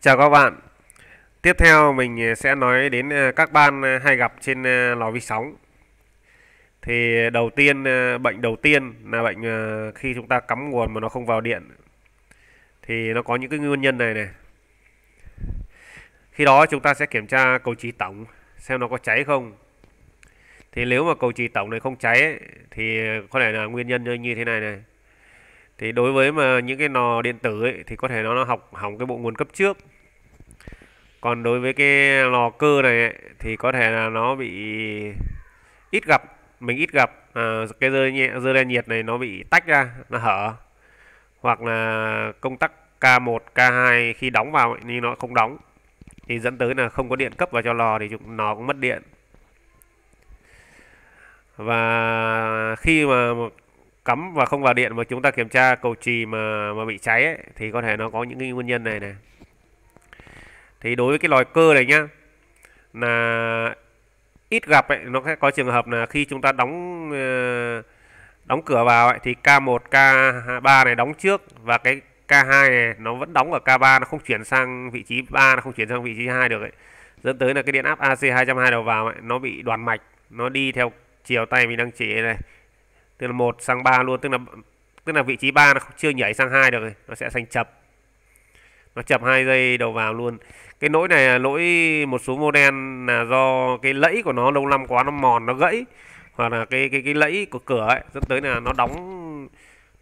Chào các bạn. Tiếp theo mình ờ, sẽ nói đến ờ, các ban ờ, hay gặp trên lò vi sóng. Thì đầu tiên bệnh đầu tiên là bệnh khi chúng ta cắm nguồn mà nó không vào điện. Thì nó có những cái nguyên nhân này này. Khi đó chúng ta sẽ kiểm tra cầu trí tổng xem nó có cháy không. Thì nếu mà cầu trí tổng này không cháy thì có thể là nguyên nhân như thế này này thì đối với mà những cái nò điện tử ấy, thì có thể nó học hỏng cái bộ nguồn cấp trước còn đối với cái lò cơ này ấy, thì có thể là nó bị ít gặp mình ít gặp à, cái dơ nhẹ dơ đen nhiệt này nó bị tách ra nó hở hoặc là công tắc K1 K2 khi đóng vào ấy, nhưng nó không đóng thì dẫn tới là không có điện cấp vào cho lò thì nó cũng mất điện và khi mà cắm và không vào điện mà chúng ta kiểm tra cầu trì mà mà bị cháy ấy, thì có thể nó có những cái nguyên nhân này này thì đối với cái lòi cơ này nhá là ít gặp ấy, nó sẽ có trường hợp là khi chúng ta đóng ờ, đóng cửa vào ấy, thì K1 K3 này đóng trước và cái K2 này nó vẫn đóng ở K3 nó không chuyển sang vị trí 3 nó không chuyển sang vị trí 2 được ấy. dẫn tới là cái điện áp AC 220 đầu vào ấy, nó bị đoàn mạch nó đi theo chiều tay mình đang chỉ này tức là một sang 3 luôn tức là tức là vị trí 3 nó chưa nhảy sang hai được nó sẽ thành chập nó chập hai giây đầu vào luôn cái lỗi này là lỗi một số model là do cái lẫy của nó lâu năm quá nó mòn nó gãy hoặc là cái cái cái lẫy của cửa ấy dẫn tới là nó đóng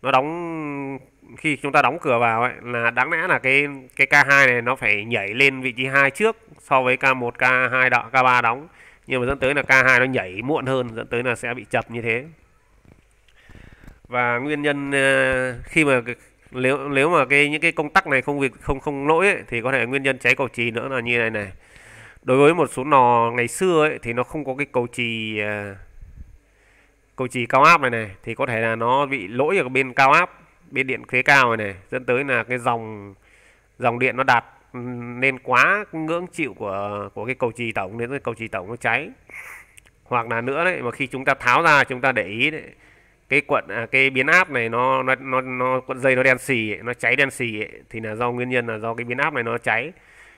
nó đóng khi chúng ta đóng cửa vào ấy là đáng lẽ là cái cái K2 này nó phải nhảy lên vị trí 2 trước so với K1 K2 đọ K3 đóng nhưng mà dẫn tới là K2 nó nhảy muộn hơn dẫn tới là sẽ bị chập như thế và nguyên nhân ờ, khi mà nếu nếu mà cái những cái công tắc này không việc không không lỗi ấy, thì có thể nguyên nhân cháy cầu trì nữa là như này này đối với một số nò ngày xưa ấy, thì nó không có cái cầu trì ờ, cầu trì cao áp này này thì có thể là nó bị lỗi ở bên cao áp bên điện thế cao này này dẫn tới là cái dòng dòng điện nó đạt ừ, nên quá ngưỡng chịu của của cái cầu trì tổng nên cái cầu trì tổng nó cháy hoặc là nữa đấy mà khi chúng ta tháo ra chúng ta để ý đấy cái quận à, cái biến áp này nó nó nó nó cuộn dây nó đen xì ấy, nó cháy đen xì ấy, thì là do nguyên nhân là do cái biến áp này nó cháy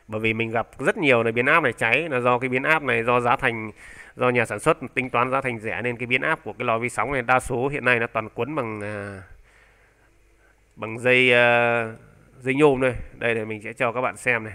bởi vì mình gặp rất nhiều là biến áp này cháy là do cái biến áp này do giá thành do nhà sản xuất tính toán giá thành rẻ nên cái biến áp của cái lò vi sóng này đa số hiện nay nó toàn quấn bằng à, bằng dây à, dây nhôm đây đây để mình sẽ cho các bạn xem này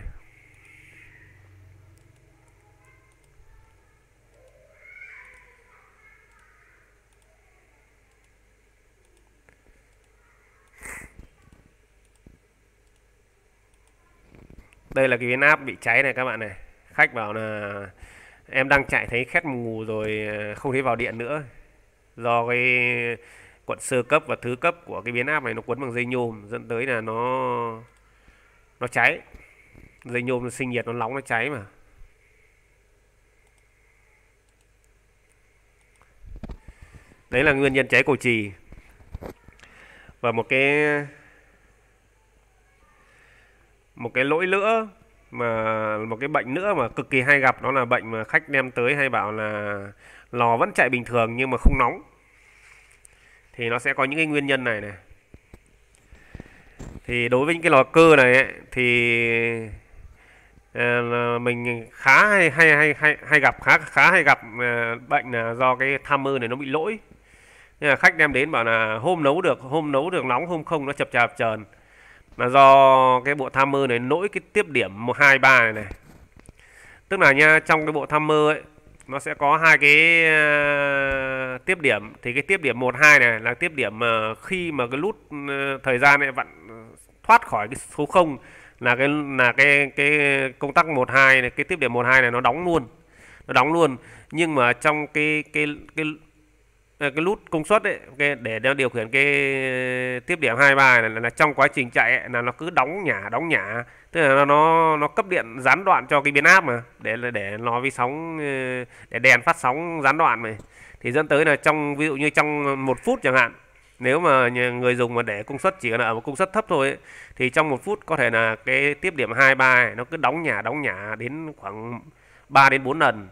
đây là cái biến áp bị cháy này các bạn này khách bảo là em đang chạy thấy khét mù rồi ờ, không thấy vào điện nữa do cái quận sơ cấp và thứ cấp của cái biến áp này nó cuốn bằng dây nhôm dẫn tới là nó nó cháy dây nhôm nó sinh nhiệt nó nóng nó cháy mà đấy là nguyên nhân cháy cổ trì và một cái một cái lỗi nữa mà một cái bệnh nữa mà cực kỳ hay gặp đó là bệnh mà khách đem tới hay bảo là lò vẫn chạy bình thường nhưng mà không nóng thì nó sẽ có những cái nguyên nhân này này thì đối với những cái lò cơ này ấy, thì uh, mình khá hay hay hay hay, gặp khá khá hay gặp ờ, bệnh là do cái tham mơ này nó bị lỗi nên là khách đem đến bảo là hôm nấu được hôm nấu được nóng hôm không nó chập chạp chờn là do cái bộ tham mơ này nỗi cái tiếp điểm 1 2 3 này này. Tức là nha trong cái bộ tham mơ ấy nó sẽ có hai cái uh, tiếp điểm thì cái tiếp điểm 1 2 này là tiếp điểm uh, khi mà cái nút uh, à, thời gian này vặn thoát khỏi cái số 0 là cái là cái cái công tắc 1 2 này cái tiếp điểm 1 2 này nó đóng luôn. Nó đóng luôn nhưng mà trong cái cái cái Ờ, cái nút công suất ấy cái để nó điều khiển cái tiếp điểm hai bài này là, là trong quá trình chạy ấy, là nó cứ đóng nhả đóng nhả tức là nó nó cấp điện gián đoạn cho cái biến áp mà để để nó vi sóng ờ, để đèn phát sóng gián đoạn mà thì dẫn tới là trong ví dụ như trong một phút chẳng hạn nếu mà người dùng mà để công suất chỉ là ở một công suất thấp thôi ấy, thì trong một phút có thể là cái tiếp điểm hai bài nó cứ đóng nhả đóng nhả đến khoảng 3 đến 4 lần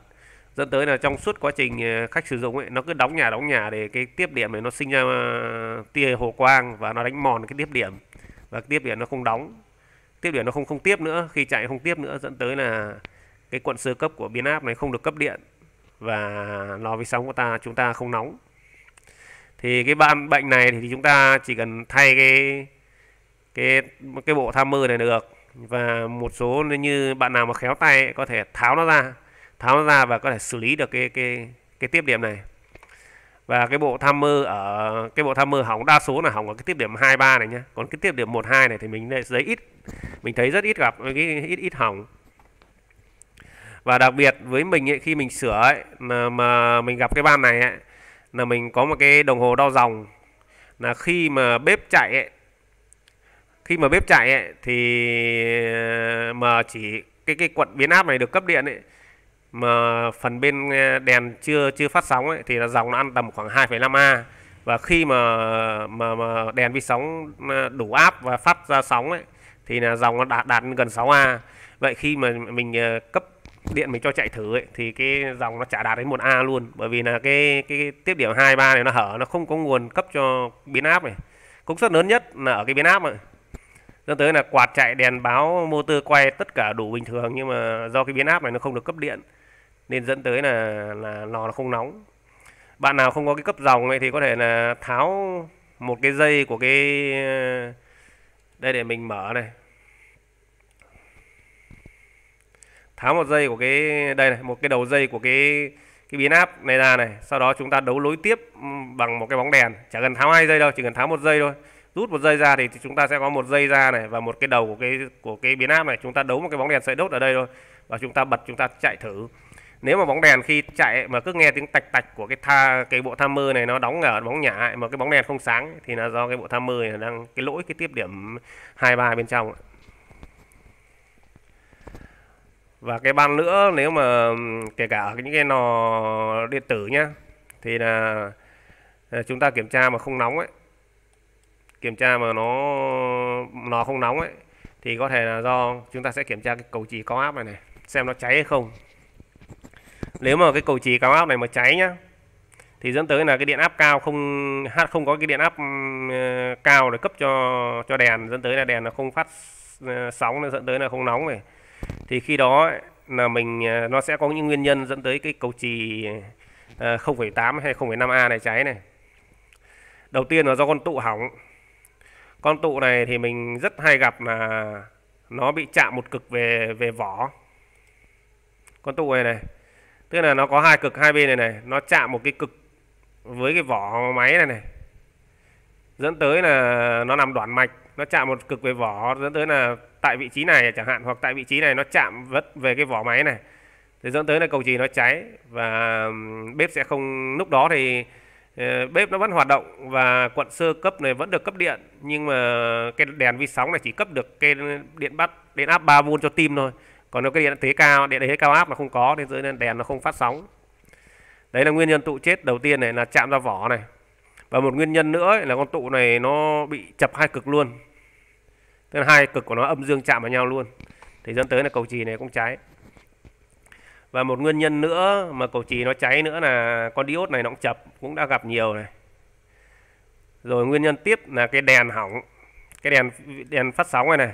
dẫn tới là trong suốt quá trình ờ, khách sử dụng ấy nó cứ đóng nhà đóng nhà để cái tiếp điểm này nó sinh ra ờ, tia hồ quang và nó đánh mòn cái tiếp điểm và tiếp điểm nó không đóng tiếp điểm nó không không tiếp nữa khi chạy không tiếp nữa dẫn tới là cái cuộn sơ cấp của biến áp này không được cấp điện và lò vi sóng của ta chúng ta không nóng thì cái ban bệnh này thì chúng ta chỉ cần thay cái cái cái bộ tham mơ này được và một số như bạn nào mà khéo tay có thể tháo nó ra tháo nó ra và có thể xử lý được cái cái cái tiếp điểm này và cái bộ tham mơ ở cái bộ tham mơ hỏng đa số là hỏng ở cái tiếp điểm 23 này nhá còn cái tiếp điểm 12 này thì mình lại giấy ít mình thấy rất ít gặp cái ít ít hỏng và đặc biệt với mình ấy, khi mình sửa ấy, mà, mà mình gặp cái ban này ấy, là mình có một cái đồng hồ đo dòng là khi mà bếp chạy ấy, khi mà bếp chạy ấy, thì ờ, mà chỉ cái cái quật biến áp này được cấp điện ấy, mà phần bên ờ, đèn chưa chưa phát sóng ấy, thì là dòng nó ăn tầm khoảng 2,5A và khi mà, mà mà đèn vi sóng ờ, đủ áp và phát ra sóng ấy thì là dòng nó đạt đạt gần 6A. Vậy khi mà mình ờ, cấp điện mình cho chạy thử ấy, thì cái dòng nó chả đạt đến 1A luôn bởi vì là cái cái tiếp điểm 2 3 này nó hở nó không có nguồn cấp cho biến áp này. Công suất lớn nhất là ở cái biến áp này. Dẫn tới là quạt chạy đèn báo motor quay tất cả đủ bình thường nhưng mà do cái biến áp này nó không được cấp điện nên dẫn tới là là lò nó không nóng bạn nào không có cái cấp dòng này thì có thể là tháo một cái dây của cái ờ, đây để mình mở này tháo một dây của cái đây này một cái đầu dây của cái cái biến áp này ra này sau đó chúng ta đấu nối tiếp ừ, bằng một cái bóng đèn chả cần tháo hai dây đâu chỉ cần tháo một dây thôi rút một dây ra thì chúng ta sẽ có một dây ra này và một cái đầu của cái của cái biến áp này chúng ta đấu một cái bóng đèn sợi đốt ở đây thôi và chúng ta bật chúng ta chạy thử nếu mà bóng đèn khi chạy mà cứ nghe tiếng tạch tạch của cái tha cái bộ tham mơ này nó đóng ở bóng nhả mà cái bóng đèn không sáng thì là do cái bộ tham mơ này đang cái lỗi cái tiếp điểm 23 bên trong và cái ban nữa nếu mà kể cả những cái nò điện tử nhá thì là à, chúng ta kiểm tra mà không nóng ấy kiểm tra mà nó nó không nóng ấy thì có thể là do chúng ta sẽ kiểm tra cái cầu chì có áp này này xem nó cháy hay không nếu mà cái cầu trì cao áp này mà cháy nhá thì dẫn tới là cái điện áp cao không hát không có cái điện áp ừ, cao để cấp cho cho đèn dẫn tới là đèn nó không phát ừ, sóng nó dẫn tới là không nóng này thì khi đó là mình ờ, nó sẽ có những nguyên nhân dẫn tới cái cầu trì 0,8 ờ, hay 0,5A này cháy này đầu tiên là do con tụ hỏng con tụ này thì mình rất hay gặp là nó bị chạm một cực về về vỏ con tụ này này tức là nó có hai cực hai bên này này nó chạm một cái cực với cái vỏ máy này này dẫn tới là nó nằm đoạn mạch nó chạm một cực về vỏ dẫn tới là tại vị trí này chẳng hạn hoặc tại vị trí này nó chạm vất về cái vỏ máy này thì dẫn tới là cầu chì nó cháy và bếp sẽ không lúc đó thì ờ, bếp nó vẫn hoạt động và quận sơ cấp này vẫn được cấp điện nhưng mà cái đèn vi sóng này chỉ cấp được cái điện bắt điện áp 3V cho tim thôi còn nếu cái điện thế cao điện thế cao áp mà không có nên dưới nên đèn nó không phát sóng đấy là nguyên nhân tụ chết đầu tiên này là chạm ra vỏ này và một nguyên nhân nữa là con tụ này nó bị chập hai cực luôn tức là hai cực của nó âm dương chạm vào nhau luôn thì dẫn tới là cầu trì này cũng cháy và một nguyên nhân nữa mà cầu trì nó cháy nữa là con diode này nó cũng chập cũng đã gặp nhiều này rồi nguyên nhân tiếp là cái đèn hỏng cái đèn đèn phát sóng này này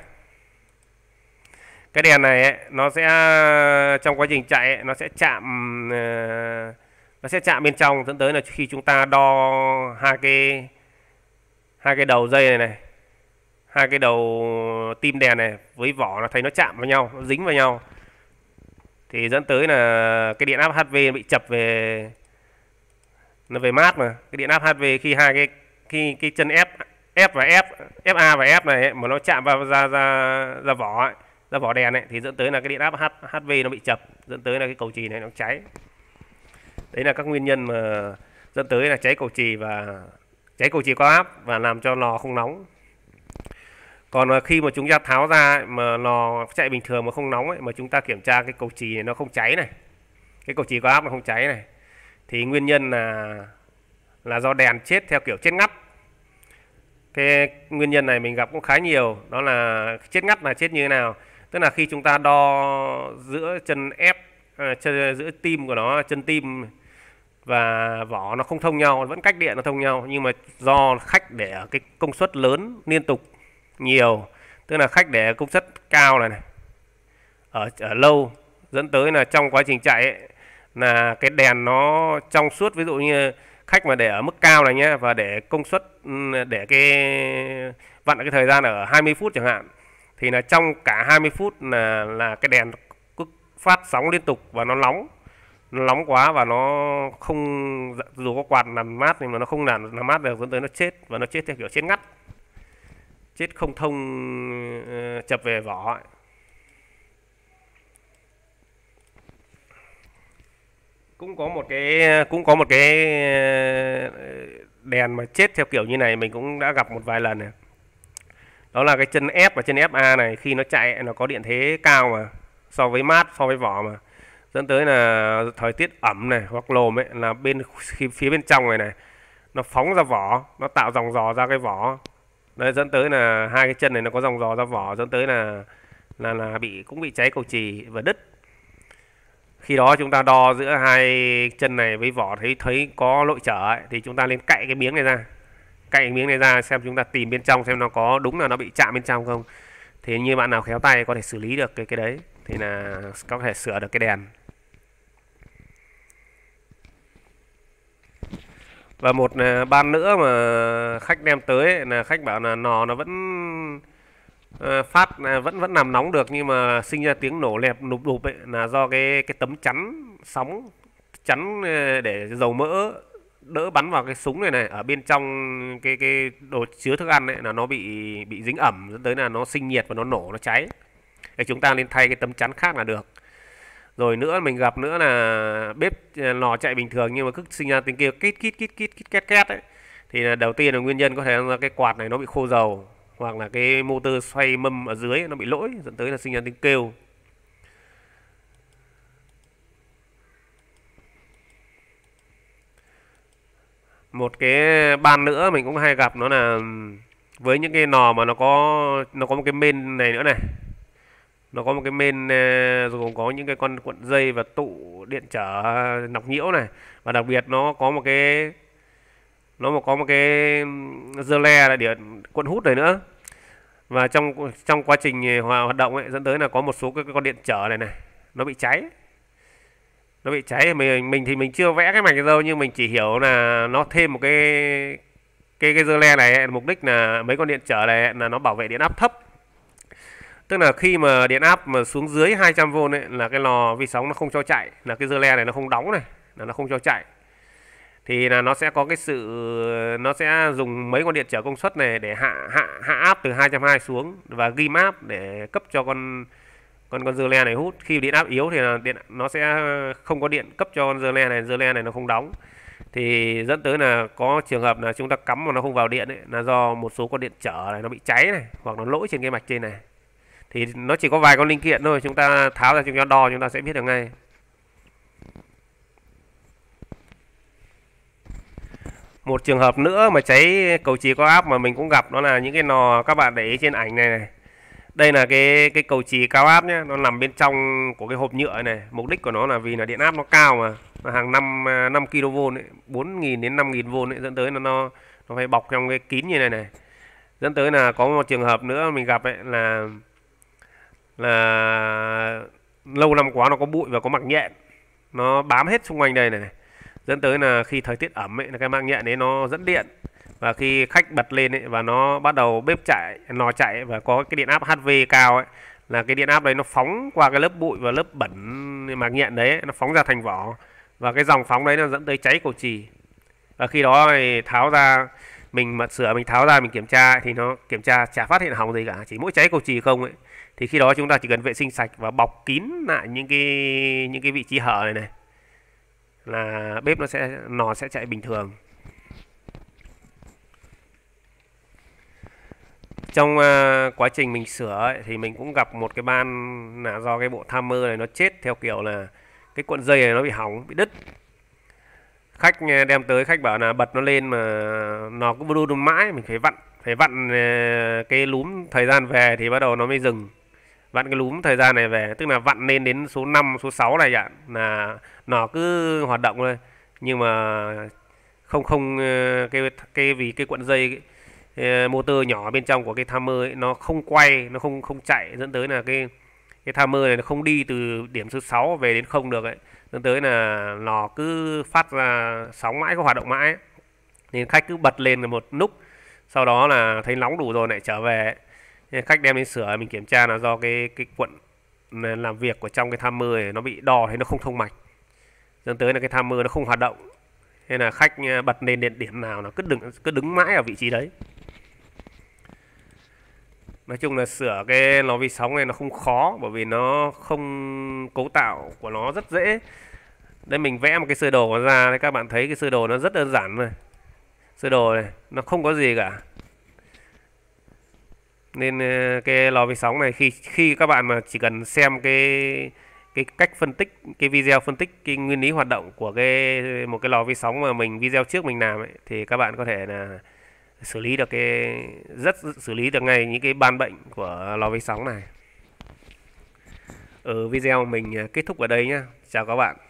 cái đèn này ấy, nó sẽ trong quá trình chạy ấy, nó sẽ chạm ờ, nó sẽ chạm bên trong dẫn tới là khi chúng ta đo hai cái hai cái đầu dây này này hai cái đầu tim đèn này với vỏ nó thấy nó chạm vào nhau nó dính vào nhau thì dẫn tới là cái điện áp HV bị chập về nó về mát mà cái điện áp HV khi hai cái khi cái chân F F và F FA và F này ấy, mà nó chạm vào ra ra ra vỏ ấy, ra vỏ đèn này thì dẫn tới là cái điện áp HV nó bị chập dẫn tới là cái cầu trì này nó cháy đấy là các nguyên nhân mà dẫn tới là cháy cầu trì và cháy cầu trì có áp và làm cho lò không nóng còn à, khi mà chúng ta tháo ra mà lò chạy bình thường mà không nóng ấy, mà chúng ta kiểm tra cái cầu trì này nó không cháy này cái cầu trì có áp nó không cháy này thì nguyên nhân là là do đèn chết theo kiểu chết ngắt cái nguyên nhân này mình gặp cũng khá nhiều đó là chết ngắt là chết như thế nào tức là khi chúng ta đo giữa chân ép à, chân, giữa tim của nó chân tim và vỏ nó không thông nhau vẫn cách điện nó thông nhau nhưng mà do khách để ở cái công suất lớn liên tục nhiều tức là khách để công suất cao này, này ở ở lâu dẫn tới là trong quá trình chạy ấy, là cái đèn nó trong suốt ví dụ như khách mà để ở mức cao này nhé và để công suất ừ, để cái vặn cái thời gian ở 20 phút chẳng hạn thì là trong cả 20 phút là là cái đèn cứ phát sóng liên tục và nó nóng nó nóng quá và nó không dạ, dù có quạt làm mát nhưng mà nó không làm làm mát được dẫn tới nó chết và nó chết theo kiểu chết ngắt chết không thông uh, chập về vỏ ấy. cũng có một cái cũng có một cái ờ, đèn mà chết theo kiểu như này mình cũng đã gặp một vài lần này đó là cái chân F và chân FA này khi nó chạy nó có điện thế cao mà so với mát so với vỏ mà dẫn tới là thời tiết ẩm này hoặc lồm ấy là bên phía bên trong này này nó phóng ra vỏ nó tạo dòng giò ra cái vỏ đấy dẫn tới là hai cái chân này nó có dòng giò ra vỏ dẫn tới là là là bị cũng bị cháy cầu trì và đứt khi đó chúng ta đo giữa hai chân này với vỏ thấy thấy có lỗi trở ấy, thì chúng ta lên cạy cái miếng này ra cạy miếng này ra xem chúng ta tìm bên trong xem nó có đúng là nó bị chạm bên trong không thì như bạn nào khéo tay có thể xử lý được cái cái đấy thì là có thể sửa được cái đèn và một à, ban nữa mà khách đem tới là khách bảo là nò nó vẫn à, phát à, vẫn vẫn làm nóng được nhưng mà sinh ra tiếng nổ lẹp nụp đụp ấy là do cái cái tấm chắn sóng chắn để dầu mỡ đỡ bắn vào cái súng này này ở bên trong cái cái đồ chứa thức ăn này là nó bị bị dính ẩm dẫn tới là nó sinh nhiệt và nó nổ nó cháy thì chúng ta nên thay cái tấm chắn khác là được rồi nữa mình gặp nữa là bếp à, lò chạy bình thường nhưng mà cứ sinh ra tiếng kêu kít kít kít kít kít két két ấy thì là đầu tiên là nguyên nhân có thể là cái quạt này nó bị khô dầu hoặc là cái motor xoay mâm ở dưới nó bị lỗi dẫn tới là sinh ra tiếng kêu một cái ban nữa mình cũng hay gặp nó là với những cái nò mà nó có nó có một cái main này nữa này nó có một cái rồi ờ, gồm có những cái con cuộn dây và tụ điện trở nọc nhiễu này và đặc biệt nó có một cái nó mà có một cái dơ le là điện cuộn hút này nữa và trong trong quá trình hoạt động ấy dẫn tới là có một số cái con điện trở này này nó bị cháy nó bị cháy mình mình thì mình chưa vẽ cái mảnh dâu nhưng mình chỉ hiểu là nó thêm một cái cái cái dơ le này mục đích là mấy con điện trở này là nó bảo vệ điện áp thấp tức là khi mà điện áp mà xuống dưới 200V ấy, là cái lò vi sóng nó không cho chạy là cái dơ le này nó không đóng này là nó không cho chạy thì là nó sẽ có cái sự nó sẽ dùng mấy con điện trở công suất này để hạ hạ hạ áp từ 220 xuống và ghi map để cấp cho con còn con dơ le này hút khi điện áp yếu thì là điện nó sẽ không có điện cấp cho con dơ le này dơ le này nó không đóng thì dẫn tới là có trường hợp là chúng ta cắm mà nó không vào điện ấy, là do một số con điện trở này nó bị cháy này hoặc nó lỗi trên cái mạch trên này thì nó chỉ có vài con linh kiện thôi chúng ta tháo ra chúng ta đo chúng ta sẽ biết được ngay một trường hợp nữa mà cháy cầu chì có áp mà mình cũng gặp đó là những cái nò các bạn để ý trên ảnh này này đây là cái cái cầu chì cao áp nhé nó nằm bên trong của cái hộp nhựa này mục đích của nó là vì là điện áp nó cao mà nó hàng năm 5 à, kV ấy, 4.000 đến 5.000V dẫn tới là nó nó phải bọc trong cái kín như này này dẫn tới là có một trường hợp nữa mình gặp ấy là là lâu năm quá nó có bụi và có mạc nhện nó bám hết xung quanh đây này, này. dẫn tới là khi thời tiết ẩm ấy là cái mạc nhện đấy nó dẫn điện và khi khách bật lên ấy, và nó bắt đầu bếp chạy nó chạy và có cái điện áp HV cao ấy là cái điện áp đấy nó phóng qua cái lớp bụi và lớp bẩn màng nhện đấy nó phóng ra thành vỏ và cái dòng phóng đấy nó dẫn tới cháy cầu trì và khi đó thì tháo ra mình mà sửa mình tháo ra mình kiểm tra thì nó kiểm tra chả phát hiện hỏng gì cả chỉ mỗi cháy cầu trì không ấy thì khi đó chúng ta chỉ cần vệ sinh sạch và bọc kín lại những cái những cái vị trí hở này này là bếp nó sẽ nó sẽ chạy bình thường trong uh, quá trình mình sửa ấy, thì mình cũng gặp một cái ban là do cái bộ tham mơ này nó chết theo kiểu là cái cuộn dây này nó bị hỏng bị đứt khách ờ, đem tới khách bảo là bật nó lên mà nó cứ đun mãi mình phải vặn phải vặn ờ, cái lúm thời gian về thì bắt đầu nó mới dừng vặn cái lúm thời gian này về tức là vặn lên đến số 5 số 6 này ạ là nó cứ hoạt động thôi nhưng mà không không cái cái vì cái cuộn dây Ờ, motor nhỏ bên trong của cái Hummer ấy, nó không quay nó không không chạy dẫn tới là cái cái Hummer này nó không đi từ điểm số 6 về đến không được ấy dẫn tới là nó cứ phát ra sóng mãi có hoạt động mãi ấy. nên khách cứ bật lên một nút sau đó là thấy nóng đủ rồi lại trở về nên khách đem đến sửa mình kiểm tra là do cái cái cuộn làm việc của trong cái tham này nó bị đò hay nó không thông mạch dẫn tới là cái tham Hummer nó không hoạt động nên là khách ờ, bật lên đến điểm nào nó cứ đứng cứ đứng mãi ở vị trí đấy nói chung là sửa cái lò vi sóng này nó không khó bởi vì nó không cấu tạo của nó rất dễ đây mình vẽ một cái sơ đồ ra đấy các bạn thấy cái sơ đồ nó rất đơn giản rồi. sơ đồ này nó không có gì cả nên ờ, cái lò vi sóng này khi khi các bạn mà chỉ cần xem cái cái cách phân tích cái video phân tích cái nguyên lý hoạt động của cái một cái lò vi sóng mà mình video trước mình làm ấy, thì các bạn có thể là xử lý được cái rất xử lý được ngay những cái ban bệnh của lò vi sóng này ở ừ, video mình à, kết thúc ở đây nhé. chào các bạn